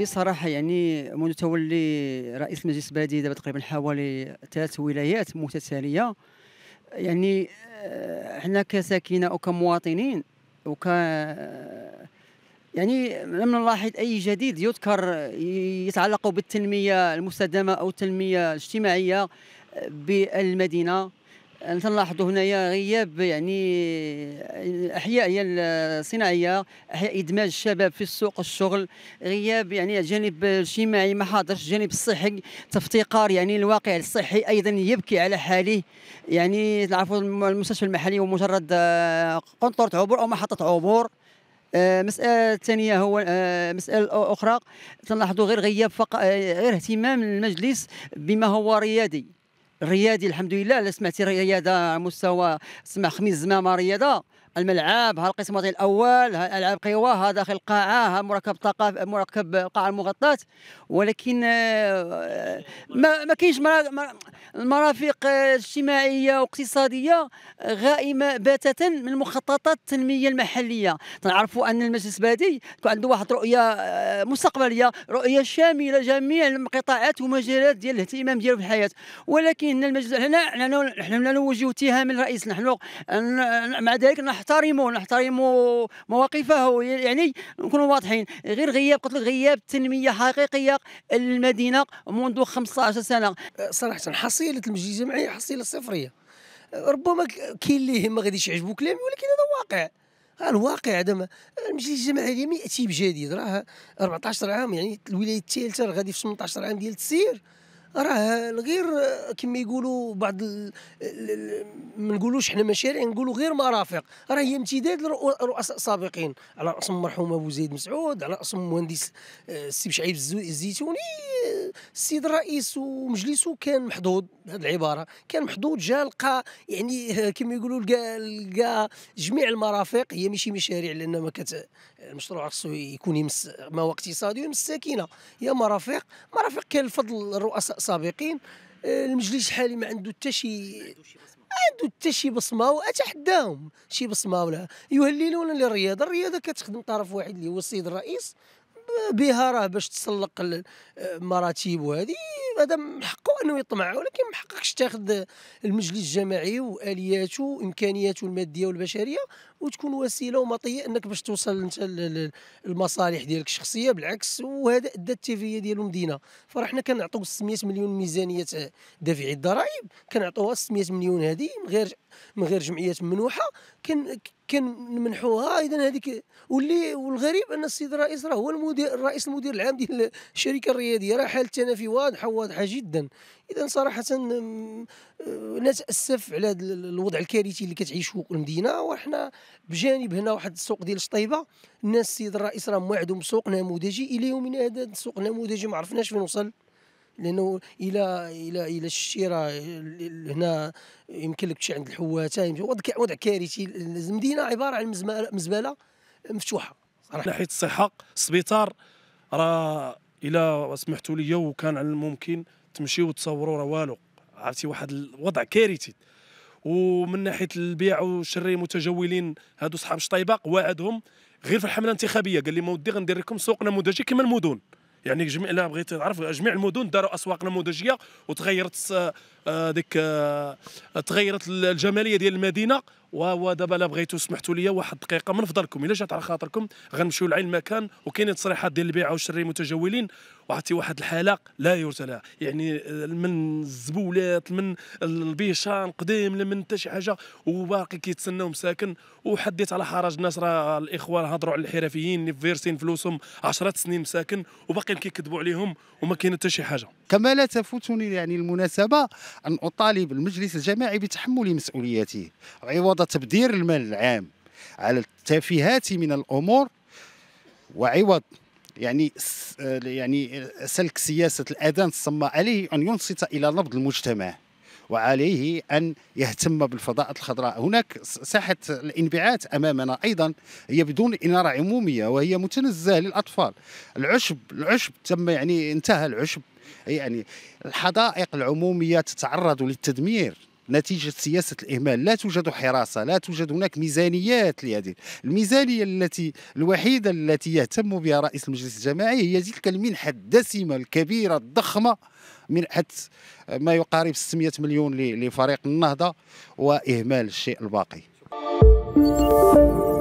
بصراحة يعني منذ تولي رئيس مجلس بادي دابا تقريبا حوالي ثلاث ولايات متتالية يعني آه، حنا كساكنة وكمواطنين وك يعني لم نلاحظ اي جديد يذكر يتعلق بالتنميه المستدامه او التنميه الاجتماعيه بالمدينه نلاحظ هنايا غياب يعني احياء هي الصناعيه احياء ادماج الشباب في السوق الشغل غياب يعني الجانب الاجتماعي ما حاضرش الجانب الصحي تفتقار يعني الواقع الصحي ايضا يبكي على حاله يعني تعرفوا المستشفى المحلي هو مجرد قنطره عبور او محطه عبور آه، مساله ثانيه هو آه، مساله اخرى تلاحظوا غير غياب فق... آه، غير اهتمام المجلس بما هو رياضي الرياضي الحمد لله لا سمعتي رياضه مستوى سمع خميس زمامه رياضه الملعب ها القسم الوطني الاول ها العاب قوى ها داخل القاعه ها مركب طاقه مركب القاعه المغطاه ولكن آه، ما ما كاينش مرافق اجتماعيه واقتصاديه غائمه باتتا من مخططات التنميه المحليه تنعرفوا ان المجلس البلدي عنده واحد رؤيه آه، مستقبليه رؤيه شامله جميع القطاعات ومجالات ديال الاهتمام ديالو في الحياه ولكن المجلس هنا نحن لا نوجه اتهام للرئيس نحن مع ذلك نحن نحترمه نحترموا مواقفه يعني نكونوا واضحين غير غياب قلت لك غياب تنميه حقيقيه للمدينه منذ 15 سنه صراحه حصيله المجلس الجمعي حصيله صفريه ربما كاين اللي ما غاديش يعجبو كلامي ولكن هذا واقع الواقع هذا المجلس الجماعي ديال ياتي بجديد راه 14 عام يعني الولايه الثالثه غادي في 18 عام ديال التسيير راه غير كما يقولوا بعض ما نقولوش حنا مشاريع نقولوا غير مرافق راه هي امتداد لرؤساء سابقين على راسهم المرحوم ابو زيد مسعود على راسهم المهندس آه، السي بشعيب الزيتوني السيد الرئيس ومجلسه كان محظوظ بهذه العباره كان محظوظ جا لقى يعني كما يقولوا لقى لقى جميع المرافق هي ماشي مشاريع لان ما كت المشروع خصو يكون يمس ما هو اقتصادي ويمس الساكنه هي مرافق مرافق كان الفضل الرؤساء السابقين آه، المجلس الحالي ما عنده حتى شي عنده حتى شي بصمه واتحداهم شي بصمه ولا يهللون للرياضه الرياضه كتخدم طرف واحد اللي هو السيد الرئيس بها راه باش تسلق المراتب وهذه هذا من حقه انه يطمع ولكن ما حققش تاخذ المجلس الجماعي والياته وامكانياته الماديه والبشريه وتكون وسيله ومطيه انك باش توصل انت للمصالح ديالك الشخصيه بالعكس وهذا ادى التيفيه ديال المدينه فرحنا كنعطيو 600 مليون ميزانيه دافعي الضرائب كنعطوها 600 مليون هذه من غير من غير جمعيات ممنوحه كان كنمنحوها اذا هذيك واللي والغريب ان السيد الرئيس راه هو المدير الرئيس المدير العام ديال الشركه الرياضيه راه حالته في واضحه واضحه جدا اذا صراحه نتاسف على هذا الوضع الكارثي اللي كتعيشه المدينه وحنا بجانب هنا واحد السوق ديال شطيبه الناس السيد الرئيس راه موعدهم بسوق نموذجي الى يومنا هذا السوق النموذجي ما عرفناش فين وصل لانه الى الى الى الشراء هنا يمكن لك تمشي عند الحواته وضع كارثي المدينه عباره عن مزبله مفتوحه صراحه ناحيه الصحه السبيطار راه الى سمحتوا لي وكان على الممكن تمشيو وتصوروا راه والو عرفتي واحد الوضع كارثي ومن ناحيه البيع والشري المتجولين هادو صحاب شطيبه وعدهم غير في الحمله الانتخابيه قال لي ما ودي غندير لكم سوق نموذجي كما المدن يعني جميع لا بغيت تعرف جميع المدن داروا اسواق نموذجيه وتغيرت آه، آه، ديك آه، تغيرت الجماليه ديال المدينه ودابا لا بغيتو سمحتوا لي واحد دقيقه من فضلكم الا جات على خاطركم غنمشيو لعين المكان وكاينين تصريحات ديال البيع والشري المتجولين وعطي واحد الحاله لا يرثى لها يعني من الزبولات من البيشان قديم من حتى شي حاجه وباقي كيتسناو مساكن وحديت على حرج الناس راه الاخوان هضروا على الحرفيين اللي فيرسين فلوسهم 10 سنين مساكن وباقيين كيكذبوا عليهم وما كاين حتى شي حاجه كما لا تفوتني يعني المناسبة أن أطالب المجلس الجماعي بتحمل مسؤوليته عوض تبذير المال العام على التافهات من الأمور وعوض يعني يعني سلك سياسة الأذان الصماء عليه أن ينصت إلى نبض المجتمع وعليه أن يهتم بالفضاءات الخضراء هناك ساحة الانبعاث أمامنا أيضا هي بدون إنارة عمومية وهي متنزهة للأطفال العشب العشب تم يعني انتهى العشب يعني الحدائق العمومية تتعرض للتدمير نتيجة سياسة الإهمال لا توجد حراسة لا توجد هناك ميزانيات لهذه الميزانية التي الوحيدة التي يهتم بها رئيس المجلس الجماعي هي تلك المنحة الدسمة الكبيرة الضخمة من حد ما يقارب 600 مليون لفريق النهضه واهمال الشيء الباقي Thank you.